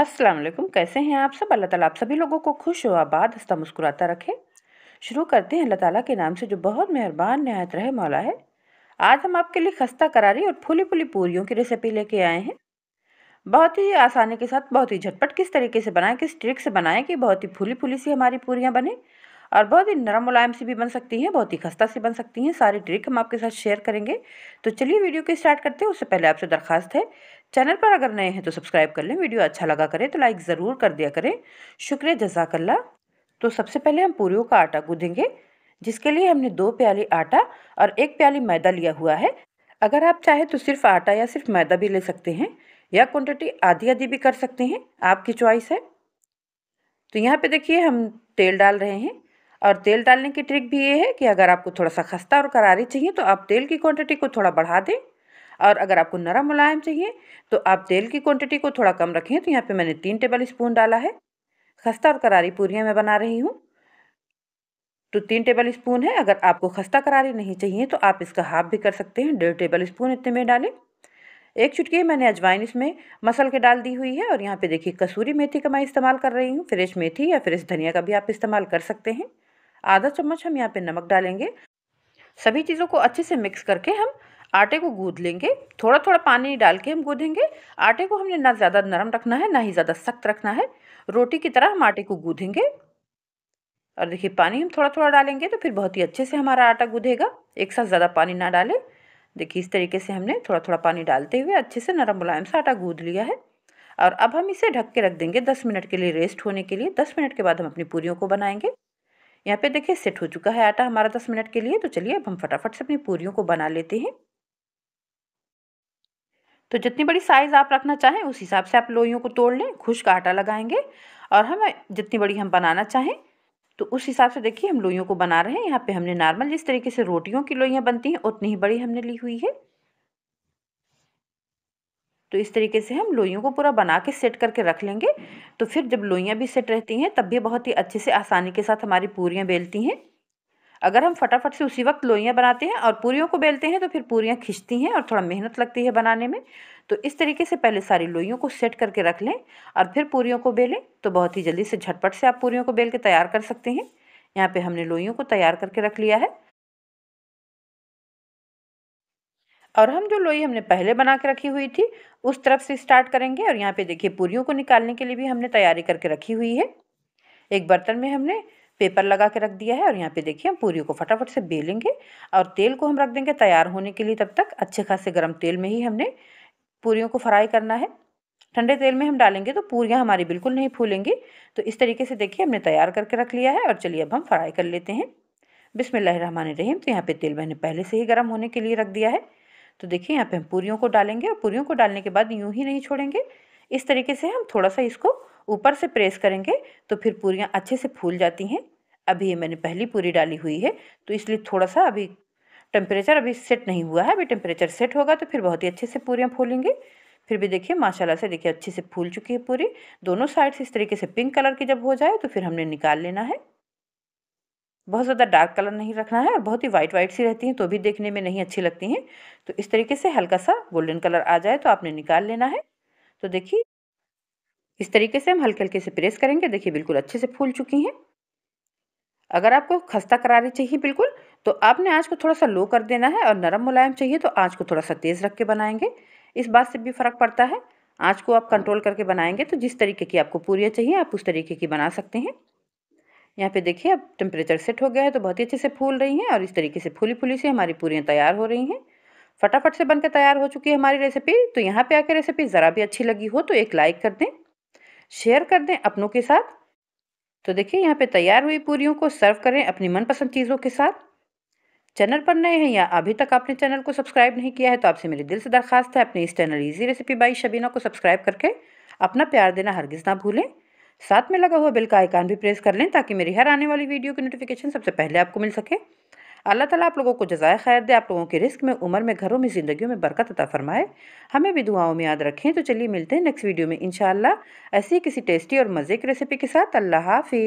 अस्सलाम वालेकुम कैसे हैं आप सब अल्लाह ताला आप सभी लोगों को खुश हो आबाद हंसता मुस्कुराता रखे शुरू करते हैं अल्लाह ताला के नाम से जो बहुत मेहरबान नहायत रहे मौला है आज हम आपके लिए खस्ता करारी और फूली फूली पूरियों की रेसिपी लेके आए हैं बहुत ही आसानी के साथ बहुत ही झटपट किस तरीके से बनाएं किस ट्रिक से बनाएं कि बहुत ही फूली फूली सी हमारी पूरियाँ बने और बहुत ही नरम मुलायम सी भी बन सकती हैं बहुत ही खस्ता सी बन सकती हैं सारी ट्रिक हम आपके साथ शेयर करेंगे तो चलिए वीडियो को स्टार्ट करते हैं उससे पहले आपसे दरखास्त है चैनल पर अगर नए हैं तो सब्सक्राइब कर लें वीडियो अच्छा लगा करें तो लाइक ज़रूर कर दिया करें शुक्रिया जजाकल्ला तो सबसे पहले हम पूरी का आटा गूँधेंगे जिसके लिए हमने दो प्याली आटा और एक प्याली मैदा लिया हुआ है अगर आप चाहें तो सिर्फ आटा या सिर्फ मैदा भी ले सकते हैं या क्वांटिटी आधी आधी भी कर सकते हैं आपकी चॉइस है तो यहाँ पे देखिए हम तेल डाल रहे हैं और तेल डालने की ट्रिक भी ये है कि अगर आपको थोड़ा सा खस्ता और करारी चाहिए तो आप तेल की क्वांटिटी को थोड़ा बढ़ा दें और अगर आपको नरम मुलायम चाहिए तो आप तेल की क्वांटिटी को थोड़ा कम रखें तो यहाँ पे मैंने तीन टेबल स्पून डाला है खस्ता और करारी पूरियाँ मैं बना रही हूँ तो तीन टेबल स्पून है अगर आपको खस्ता करारी नहीं चाहिए तो आप इसका हाफ भी कर सकते हैं डेढ़ टेबल स्पून इतने में डालें एक चुटकी मैंने अजवाइन इसमें मसल के डाल दी हुई है और यहाँ पे देखिए कसूरी मेथी का मैं इस्तेमाल कर रही हूँ फ्रेश मेथी या फ्रेश धनिया का भी आप इस्तेमाल कर सकते हैं आधा चम्मच हम यहाँ पे नमक डालेंगे सभी चीज़ों को अच्छे से मिक्स करके हम आटे को गूँध लेंगे थोड़ा थोड़ा पानी डाल के हम गूँधेंगे आटे को हमने ना ज़्यादा नरम रखना है ना ही ज़्यादा सख्त रखना है रोटी की तरह हम आटे को गूँधेंगे और देखिए पानी हम थोड़ा थोड़ा डालेंगे तो फिर बहुत ही अच्छे से हमारा आटा गूँधेगा एक साथ ज़्यादा पानी ना डालें देखिए इस तरीके से हमने थोड़ा थोड़ा पानी डालते हुए अच्छे से नरम मुलायम सा आटा गूँध लिया है और अब हम इसे ढक के रख देंगे दस मिनट के लिए रेस्ट होने के लिए दस मिनट के बाद हम अपनी पूरियों को बनाएंगे यहाँ पे देखिए सेट हो चुका है आटा हमारा दस मिनट के लिए तो चलिए अब हम फटाफट से अपनी पूरियों को बना लेते हैं तो जितनी बड़ी साइज़ आप रखना चाहें उस हिसाब से आप लोइयों को तोड़ लें खुश्क आटा लगाएंगे और हम जितनी बड़ी हम बनाना चाहें तो उस हिसाब से देखिए हम लोइयों को बना रहे हैं यहाँ पे हमने नॉर्मल जिस तरीके से रोटियों की लोइयाँ बनती हैं उतनी ही बड़ी हमने ली हुई है तो इस तरीके से हम लोइयों को पूरा बना के सेट करके रख लेंगे तो फिर जब लोइयाँ भी सेट रहती हैं तब भी बहुत ही अच्छे से आसानी के साथ हमारी पूरियाँ बेलती हैं अगर हम फटाफट से उसी वक्त लोइयाँ बनाते हैं और पूरियों को बेलते हैं तो फिर पूरियाँ खिंचती हैं और थोड़ा मेहनत लगती है बनाने में तो इस तरीके से पहले सारी लोइयों को सेट करके रख लें और फिर पूरियों को बेलें तो बहुत ही जल्दी से झटपट से आप पूरियों को बेल के तैयार कर सकते हैं यहाँ पे हमने लोइयों को तैयार करके रख लिया है और हम जो लोई हमने पहले बना के रखी हुई थी उस तरफ से स्टार्ट करेंगे और यहाँ पे देखिए पूरियों को निकालने के लिए भी हमने तैयारी करके रखी हुई है एक बर्तन में हमने पेपर लगा के रख दिया है और यहाँ पे देखिए हम पूरी को फटाफट से बेलेंगे और तेल को हम रख देंगे तैयार होने के लिए तब तक अच्छे खासे गर्म तेल में ही हमने पूरी को फ्राई करना है ठंडे तेल में हम डालेंगे तो पूरियाँ हमारी बिल्कुल नहीं फूलेंगी तो इस तरीके से देखिए हमने तैयार करके रख लिया है और चलिए अब हम फ्राई कर लेते हैं रहीम तो यहाँ पे तेल मैंने पहले से ही गर्म होने के लिए रख दिया है तो देखिए यहाँ पे हम पूरी को डालेंगे और पूरीों को डालने के बाद यूँ ही नहीं छोड़ेंगे इस तरीके से हम थोड़ा सा इसको ऊपर से प्रेस करेंगे तो फिर पूरियाँ अच्छे से फूल जाती हैं अभी ये मैंने पहली पूरी डाली हुई है तो इसलिए थोड़ा सा अभी टेम्परेचर अभी सेट नहीं हुआ है अभी टेम्परेचर सेट होगा तो फिर बहुत ही अच्छे से पूरियाँ फूलेंगे फिर भी देखिए माशाल्लाह से देखिए अच्छे से फूल चुकी है पूरी दोनों साइड से इस तरीके से पिंक कलर की जब हो जाए तो फिर हमने निकाल लेना है बहुत ज़्यादा डार्क कलर नहीं रखना है और बहुत ही वाइट वाइट सी रहती हैं तो भी देखने में नहीं अच्छी लगती हैं तो इस तरीके से हल्का सा गोल्डन कलर आ जाए तो आपने निकाल लेना है तो देखिए इस तरीके से हम हल्के हल्के से प्रेस करेंगे देखिए बिल्कुल अच्छे से फूल चुकी हैं अगर आपको खस्ता करारी चाहिए बिल्कुल तो आपने आँच को थोड़ा सा लो कर देना है और नरम मुलायम चाहिए तो आँच को थोड़ा सा तेज़ रख के बनाएंगे इस बात से भी फ़र्क पड़ता है आँच को आप कंट्रोल करके बनाएंगे तो जिस तरीके की आपको पूरियाँ चाहिए आप उस तरीके की बना सकते हैं यहाँ पे देखिए अब टेम्परेचर सेट हो गया है तो बहुत ही अच्छे से फूल रही हैं और इस तरीके से फूली फूली से हमारी पूरियाँ तैयार हो रही हैं फटाफट से बनकर तैयार हो चुकी है हमारी रेसिपी तो यहाँ पे आकर रेसिपी ज़रा भी अच्छी लगी हो तो एक लाइक कर दें शेयर कर दें अपनों के साथ तो देखिए यहाँ पे तैयार हुई पूरियों को सर्व करें अपनी मनपसंद चीज़ों के साथ चैनल पर नए हैं या अभी तक आपने चैनल को सब्सक्राइब नहीं किया है तो आपसे मेरी दिल से दरखास्त है अपने इस channel easy recipe by Shabina को सब्सक्राइब करके अपना प्यार देना हरगिज़ ना भूलें साथ में लगा हुआ बिल का आइकान भी प्रेस कर लें ताकि मेरी हर आने वाली वीडियो की नोटिफिकेशन सबसे पहले आपको मिल सके अल्लाह ताला आप लोगों को जजाय खैर दे आप लोगों के रिस्क में उम्र में घरों में ज़िंदगियों में बरकत अता फरमाए हमें भी दुआओं में याद रखें तो चलिए मिलते हैं नेक्स्ट वीडियो में इन ऐसी किसी टेस्टी और मज़े की रेसिपी के साथ अल्लाह हाफि